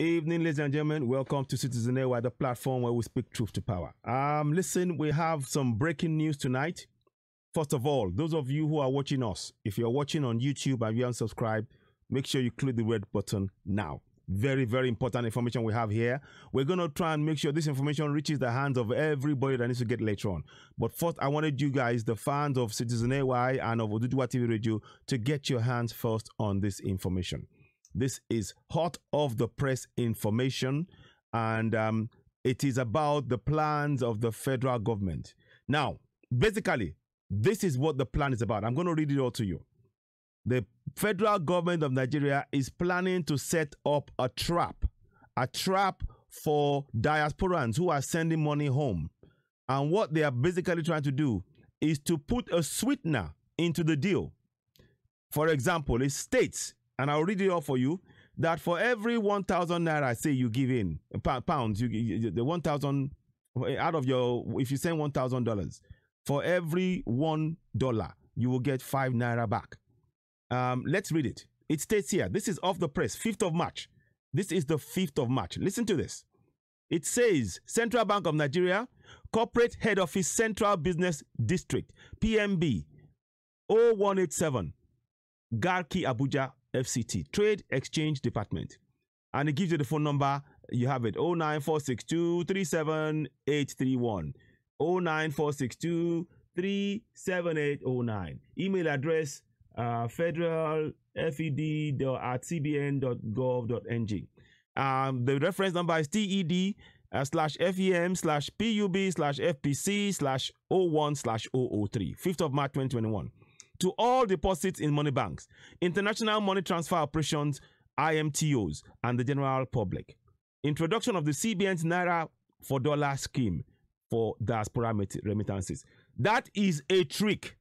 evening, ladies and gentlemen. Welcome to Citizen AI, the platform where we speak truth to power. Um, listen, we have some breaking news tonight. First of all, those of you who are watching us, if you're watching on YouTube and you haven't subscribed, make sure you click the red button now. Very, very important information we have here. We're going to try and make sure this information reaches the hands of everybody that needs to get later on. But first, I wanted you guys, the fans of Citizen AY and of Oduduwa TV Radio, to get your hands first on this information. This is hot off the press information, and um, it is about the plans of the federal government. Now, basically, this is what the plan is about. I'm going to read it all to you. The federal government of Nigeria is planning to set up a trap, a trap for diasporans who are sending money home. And what they are basically trying to do is to put a sweetener into the deal. For example, it states and I'll read it all for you. That for every 1,000 naira, I say you give in pounds, you the 1,000 out of your, if you send $1,000, for every $1, you will get 5 naira back. Um, let's read it. It states here, this is off the press, 5th of March. This is the 5th of March. Listen to this. It says Central Bank of Nigeria, Corporate Head Office, Central Business District, PMB 0187, Garki Abuja, FCT, Trade Exchange Department. And it gives you the phone number. You have it 09462 Email address uh, federal at cbn.gov.ng. Um, the reference number is TED uh, slash FEM slash PUB slash FPC slash 01 slash 003, 5th of March 2021 to all deposits in money banks, international money transfer operations, IMTOs, and the general public. Introduction of the CBN's Naira for dollar scheme for diaspora remittances. That is a trick.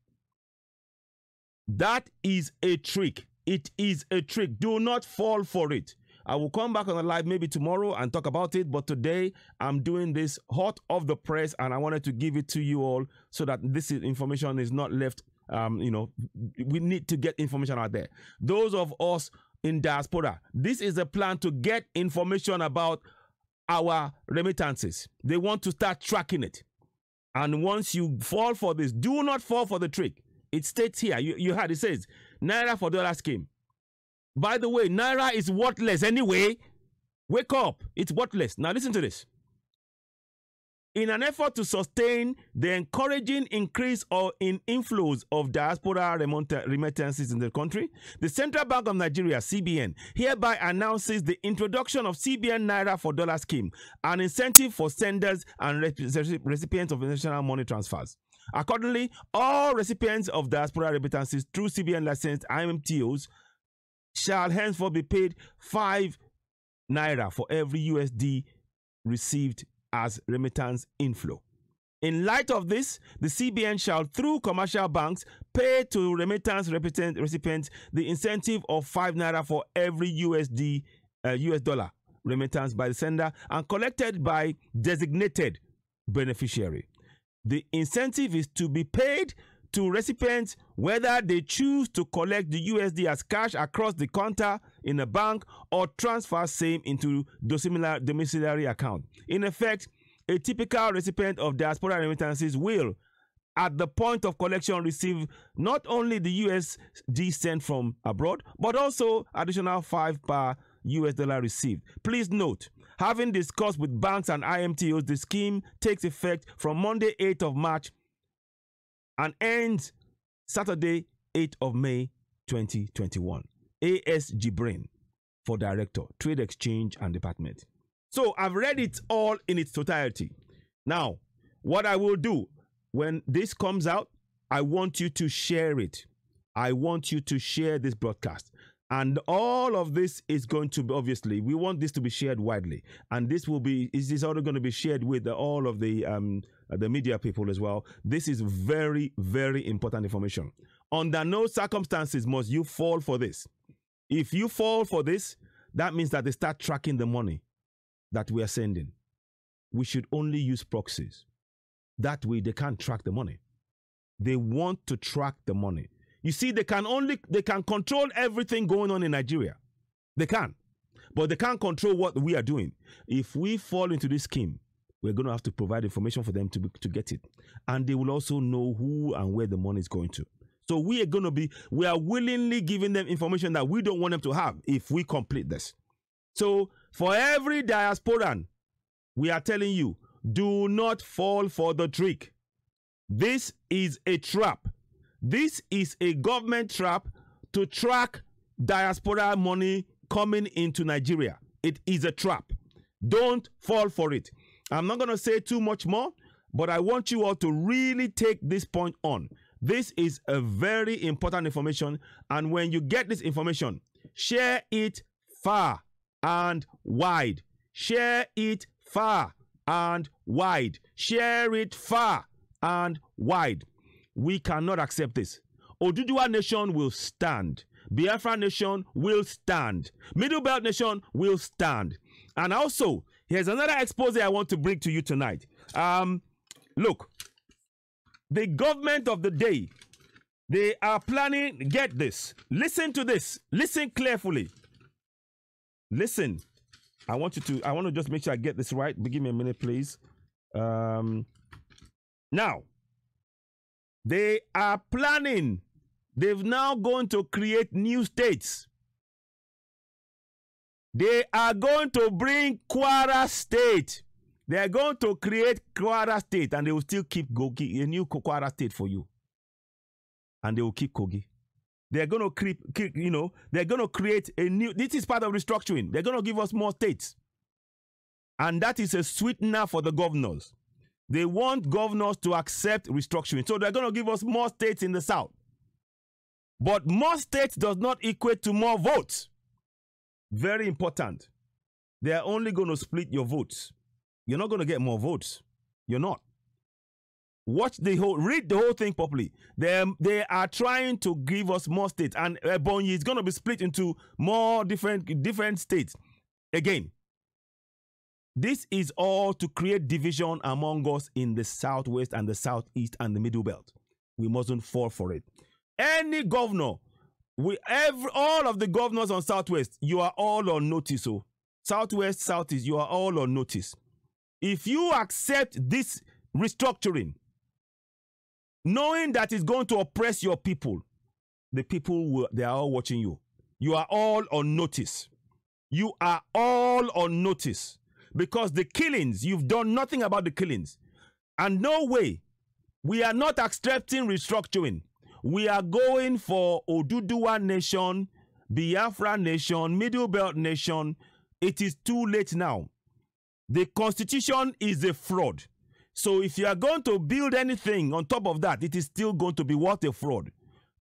That is a trick. It is a trick. Do not fall for it. I will come back on the live maybe tomorrow and talk about it. But today I'm doing this hot off the press and I wanted to give it to you all so that this information is not left um, you know, we need to get information out there. Those of us in diaspora, this is a plan to get information about our remittances. They want to start tracking it. And once you fall for this, do not fall for the trick. It states here, you, you it says, Naira for dollar scheme. By the way, Naira is worthless anyway. Wake up. It's worthless. Now listen to this in an effort to sustain the encouraging increase or in inflows of diaspora remittances in the country, the Central Bank of Nigeria (CBN) hereby announces the introduction of CBN Naira for Dollar Scheme, an incentive for senders and recipients of international money transfers. Accordingly, all recipients of diaspora remittances through CBN licensed IMTOs shall henceforth be paid five naira for every USD received as remittance inflow. In light of this, the CBN shall, through commercial banks, pay to remittance recipients the incentive of 5 naira for every USD uh, US dollar remittance by the sender and collected by designated beneficiary. The incentive is to be paid to recipients whether they choose to collect the USD as cash across the counter in a bank or transfer same into the similar domiciliary account. In effect, a typical recipient of diaspora remittances will, at the point of collection, receive not only the USD sent from abroad, but also additional 5 per US dollar received. Please note, having discussed with banks and IMTOs, the scheme takes effect from Monday, 8th of March and ends Saturday, 8th of May 2021. A.S. Gibrain for Director, Trade Exchange and Department. So I've read it all in its totality. Now, what I will do when this comes out, I want you to share it. I want you to share this broadcast. And all of this is going to be obviously we want this to be shared widely, and this will be is this also going to be shared with all of the um, uh, the media people as well. This is very, very important information. Under no circumstances must you fall for this. If you fall for this, that means that they start tracking the money that we are sending. We should only use proxies. That way they can't track the money. They want to track the money. You see, they can only they can control everything going on in Nigeria. They can. But they can't control what we are doing. If we fall into this scheme, we're going to have to provide information for them to, be, to get it. And they will also know who and where the money is going to. So we are going to be, we are willingly giving them information that we don't want them to have if we complete this. So for every diasporan, we are telling you, do not fall for the trick. This is a trap. This is a government trap to track diaspora money coming into Nigeria. It is a trap. Don't fall for it. I'm not going to say too much more, but I want you all to really take this point on. This is a very important information. And when you get this information, share it far and wide. Share it far and wide. Share it far and wide. We cannot accept this. Oduduwa Nation will stand. Biafra Nation will stand. Middle Belt Nation will stand. And also, Here's another expose I want to bring to you tonight. Um, look, the government of the day, they are planning, get this. Listen to this. Listen carefully. Listen. I want you to, I want to just make sure I get this right. But give me a minute, please. Um, now, they are planning. They've now gone to create new states. They are going to bring Kwara State. They are going to create Kwara State and they will still keep Kogi, a new Kwara State for you. And they will keep Kogi. They're going to creep, keep, you know, they're going to create a new, this is part of restructuring. They're going to give us more states. And that is a sweetener for the governors. They want governors to accept restructuring. So they're going to give us more states in the South. But more states does not equate to more votes. Very important. They are only going to split your votes. You're not going to get more votes. You're not. Watch the whole, read the whole thing properly. They, they are trying to give us more states, and Ebonyi is going to be split into more different different states. Again, this is all to create division among us in the southwest and the southeast and the middle belt. We mustn't fall for it. Any governor we every all of the governors on Southwest, you are all on notice. So oh. Southwest, Southeast, you are all on notice. If you accept this restructuring, knowing that it's going to oppress your people, the people will, they are all watching you. You are all on notice. You are all on notice because the killings you've done nothing about the killings, and no way we are not accepting restructuring we are going for Oduduwa Nation, Biafra Nation, Middle Belt Nation. It is too late now. The Constitution is a fraud. So if you are going to build anything on top of that, it is still going to be what a fraud.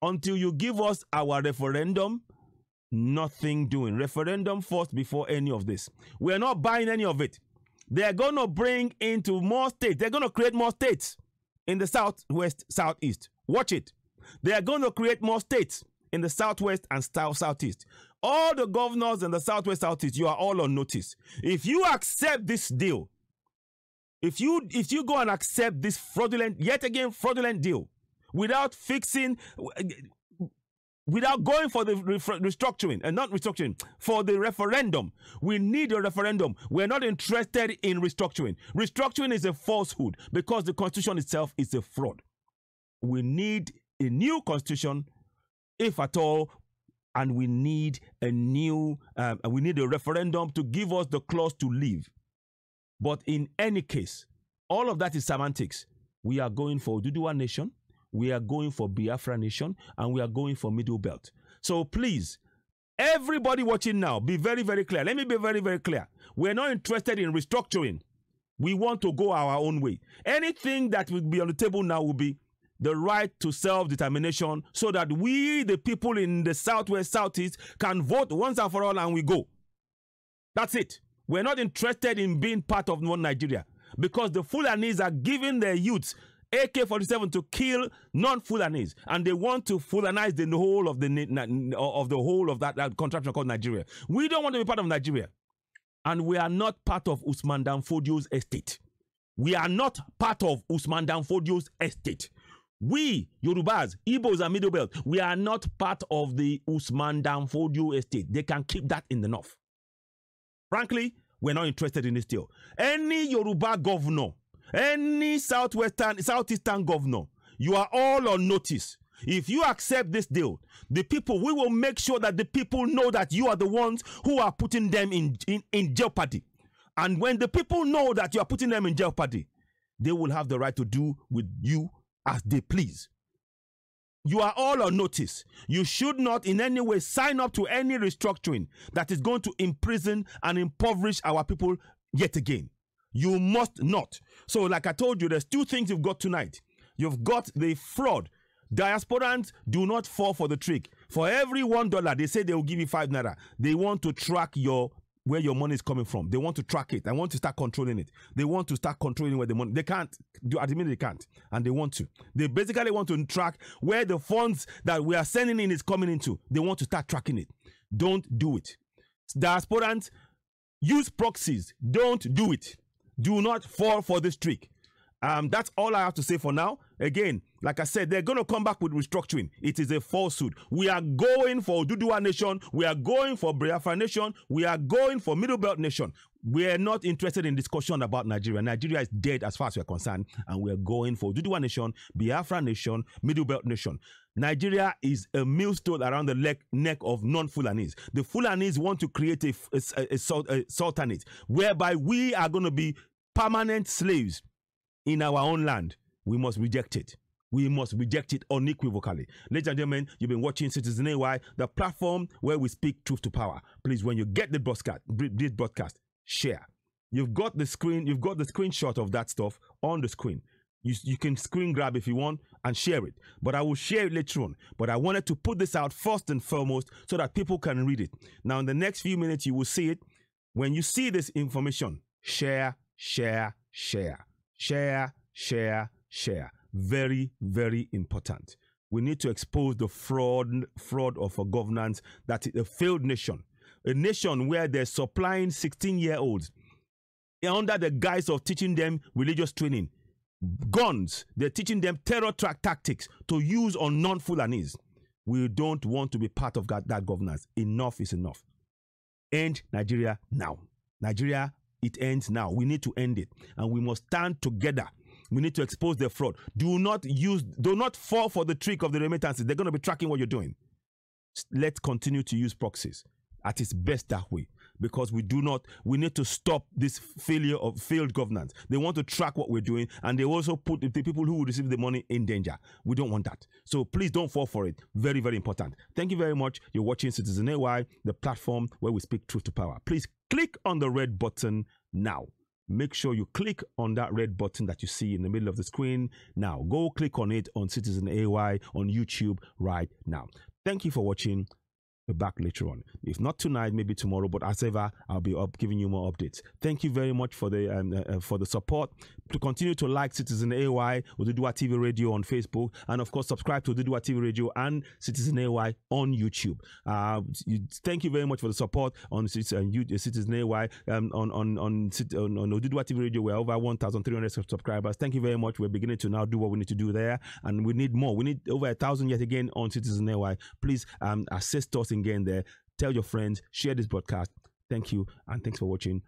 Until you give us our referendum, nothing doing. Referendum first before any of this. We are not buying any of it. They are going to bring into more states. They're going to create more states in the southwest, southeast. Watch it. They are going to create more states in the southwest and south southeast. All the governors in the southwest southeast, you are all on notice. If you accept this deal, if you if you go and accept this fraudulent yet again fraudulent deal without fixing without going for the restructuring and not restructuring for the referendum we need a referendum we're not interested in restructuring restructuring is a falsehood because the constitution itself is a fraud we need a new constitution, if at all, and we need a new, um, we need a referendum to give us the clause to leave. But in any case, all of that is semantics. We are going for Duduwa Nation, we are going for Biafra Nation, and we are going for Middle Belt. So please, everybody watching now, be very, very clear. Let me be very, very clear. We're not interested in restructuring. We want to go our own way. Anything that will be on the table now will be the right to self-determination so that we, the people in the Southwest, Southeast, can vote once and for all and we go. That's it. We're not interested in being part of one Nigeria because the Fulanese are giving their youths AK-47 to kill non-Fulanese, and they want to Fulanize the whole of the of the whole of that, that contraption called Nigeria. We don't want to be part of Nigeria, and we are not part of Usman Danfodio's estate. We are not part of Usman Danfodio's estate. We, Yorubas, Igbos, and Middle Belt, we are not part of the Usman Danfodio estate. They can keep that in the north. Frankly, we're not interested in this deal. Any Yoruba governor, any southwestern, southeastern governor, you are all on notice. If you accept this deal, the people, we will make sure that the people know that you are the ones who are putting them in, in, in jeopardy. And when the people know that you are putting them in jeopardy, they will have the right to do with you as they please. You are all on notice. You should not in any way sign up to any restructuring that is going to imprison and impoverish our people yet again. You must not. So, like I told you, there's two things you've got tonight. You've got the fraud. Diasporans do not fall for the trick. For every one dollar, they say they will give you five naira. They want to track your where your money is coming from. They want to track it. They want to start controlling it. They want to start controlling where the money. They can't do at the minute they can't, and they want to. They basically want to track where the funds that we are sending in is coming into. They want to start tracking it. Don't do it. Diasporans use proxies. Don't do it. Do not fall for this trick. Um, that's all I have to say for now. Again, like I said, they're going to come back with restructuring. It is a falsehood. We are going for Dudua Nation. We are going for Biafra Nation. We are going for Middle Belt Nation. We are not interested in discussion about Nigeria. Nigeria is dead as far as we're concerned, and we're going for Dudua Nation, Biafra Nation, Middle Belt Nation. Nigeria is a millstone around the neck of non-Fulanis. The Fulanis want to create a, a, a, a sultanate whereby we are going to be permanent slaves in our own land. We must reject it we must reject it unequivocally. Ladies and gentlemen, you've been watching Citizen AY, the platform where we speak truth to power. Please, when you get the broadcast, this broadcast, share. You've got the screen, you've got the screenshot of that stuff on the screen. You, you can screen grab if you want and share it. But I will share it later on. But I wanted to put this out first and foremost so that people can read it. Now, in the next few minutes, you will see it. When you see this information, share, share, share, share, share, share very, very important. We need to expose the fraud, fraud of a governance that is a failed nation, a nation where they're supplying 16 year olds under the guise of teaching them religious training, guns, they're teaching them terror track tactics to use on non Fulanese. We don't want to be part of that, that governance. Enough is enough. End Nigeria now. Nigeria, it ends now. We need to end it. And we must stand together we need to expose their fraud. Do not use, do not fall for the trick of the remittances. They're going to be tracking what you're doing. Let's continue to use proxies at its best that way because we do not we need to stop this failure of failed governance they want to track what we're doing and they also put the people who will receive the money in danger we don't want that so please don't fall for it very very important thank you very much you're watching citizen ay the platform where we speak truth to power please click on the red button now make sure you click on that red button that you see in the middle of the screen now. Go click on it on Citizen AY on YouTube right now. Thank you for watching. We're back later on. If not tonight, maybe tomorrow. But as ever, I'll be up giving you more updates. Thank you very much for the um, uh, uh for the support to continue to like Citizen AY, Odudua TV Radio on Facebook, and of course, subscribe to Odudua TV Radio and Citizen AY on YouTube. Uh, thank you very much for the support on uh, uh, Citizen AY, um, on, on, on, on, on TV Radio. We're over 1,300 subscribers. Thank you very much. We're beginning to now do what we need to do there, and we need more. We need over a thousand yet again on Citizen AY. Please um, assist us again there. Tell your friends, share this broadcast. Thank you, and thanks for watching.